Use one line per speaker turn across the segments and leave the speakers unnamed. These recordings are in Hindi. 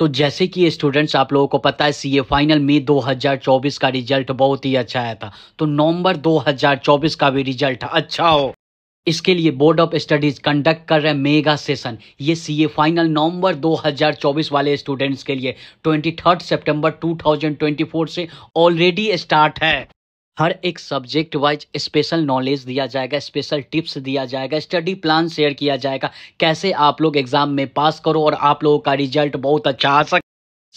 तो जैसे कि स्टूडेंट्स आप लोगों को पता है सीए फाइनल में 2024 का रिजल्ट बहुत ही अच्छा आया था तो नवंबर 2024 का भी रिजल्ट अच्छा हो इसके लिए बोर्ड ऑफ स्टडीज कंडक्ट कर रहे मेगा सेशन ये सीए फाइनल नवंबर 2024 वाले स्टूडेंट्स के लिए 23 सितंबर 2024 से ऑलरेडी स्टार्ट है हर एक सब्जेक्ट वाइज स्पेशल नॉलेज दिया जाएगा स्पेशल टिप्स दिया जाएगा स्टडी प्लान शेयर किया जाएगा कैसे आप लोग एग्ज़ाम में पास करो और आप लोगों का रिजल्ट बहुत अच्छा आ सके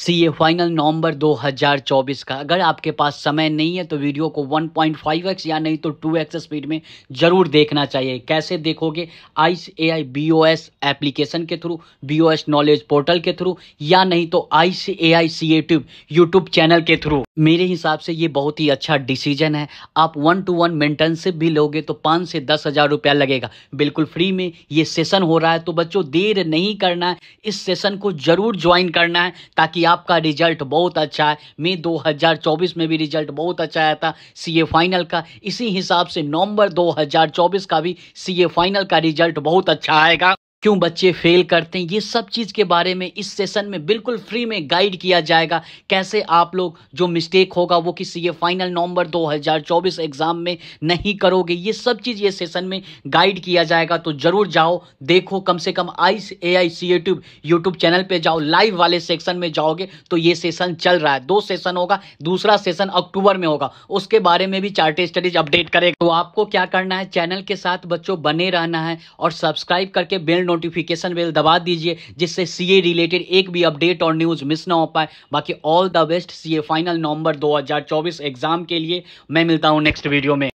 सी ए फाइनल नवंबर 2024 का अगर आपके पास समय नहीं है तो वीडियो को 1.5x या नहीं तो 2x स्पीड में ज़रूर देखना चाहिए कैसे देखोगे I A I B O S application के through B O S knowledge portal के थ्रू या नहीं तो I C A I C A tube YouTube channel के थ्रू मेरे हिसाब से ये बहुत ही अच्छा डिसीजन है आप वन टू वन मेंटेनशिप भी लोगे तो पाँच से दस हज़ार रुपया लगेगा बिल्कुल फ्री में ये सेशन हो रहा है तो बच्चों देर नहीं करना है इस सेशन को ज़रूर ज्वाइन करना है ताकि आपका रिजल्ट बहुत अच्छा है मई 2024 में भी रिजल्ट बहुत अच्छा आया था सी फाइनल का इसी हिसाब से नवंबर 2024 का भी सीए फाइनल का रिजल्ट बहुत अच्छा आएगा क्यों बच्चे फेल करते हैं ये सब चीज़ के बारे में इस सेशन में बिल्कुल फ्री में गाइड किया जाएगा कैसे आप लोग जो मिस्टेक होगा वो किसी ये फाइनल नवंबर 2024 एग्ज़ाम में नहीं करोगे ये सब चीज़ ये सेशन में गाइड किया जाएगा तो ज़रूर जाओ देखो कम से कम I A I C YouTube YouTube channel पर जाओ लाइव वाले सेक्शन में जाओगे तो ये सेशन चल रहा है दो सेशन होगा दूसरा सेशन अक्टूबर में होगा उसके बारे में भी चार्टे स्टडीज अपडेट करेगा तो आपको क्या करना है चैनल के साथ बच्चों बने रहना है और सब्सक्राइब करके बेल नोटिफिकेशन बेल दबा दीजिए जिससे सीए रिलेटेड एक भी अपडेट और न्यूज़ मिस ना हो पाए बाकी all the best C final November 2024 exam के लिए मैं मिलता हूँ नेक्स्ट वीडियो में